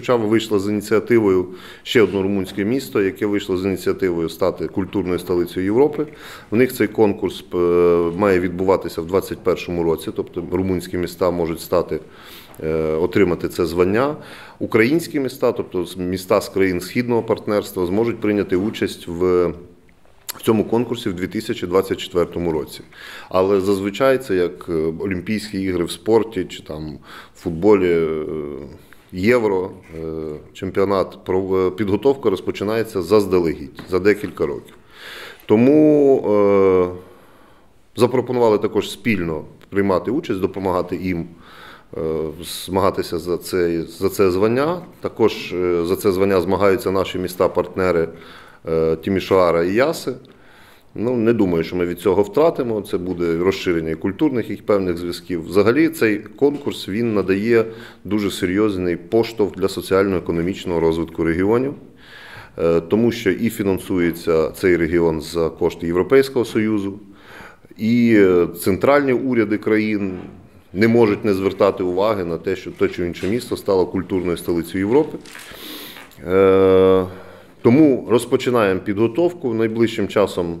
Сучава вийшла з ініціативою ще одне румунське місто, яке вийшло з ініціативою стати культурною столицею Європи. В них цей конкурс е, має відбуватися в 2021 році, тобто румунські міста можуть стати. Е, отримати це звання українські міста, тобто міста з країн східного партнерства, зможуть прийняти участь в. В цьому конкурсі в 2024 році. Але зазвичай це як е, Олімпійські ігри в спорті чи там в футболі євро е, чемпіонат е, підготовка розпочинається заздалегідь за декілька років. Тому е, запропонували також спільно приймати участь, допомагати їм. Змагатися за це за це звання. Також за це звання змагаються наші міста-партнери Тімішуара і Яси. Ну, не думаю, що ми від цього втратимо. Це буде розширення культурних і певних зв'язків. Взагалі, цей конкурс він надає дуже серйозний поштовх для соціально-економічного розвитку регіонів, е, тому що і фінансується цей регіон за кошти Європейського союзу, і е, центральні уряди країн не можуть не звертати уваги на те, що то чи інше місто стало культурною столицею Європи. Е, тому розпочинаємо підготовку найближчим часом.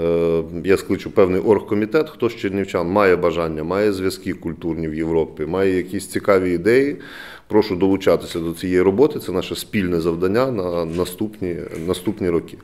Е, я скличу певний оргкомітет, хто з чернівчан має бажання, має зв'язки культурні в Європі, має якісь цікаві ідеї. Прошу долучатися до цієї роботи. Це наше спільне завдання на наступні, наступні роки.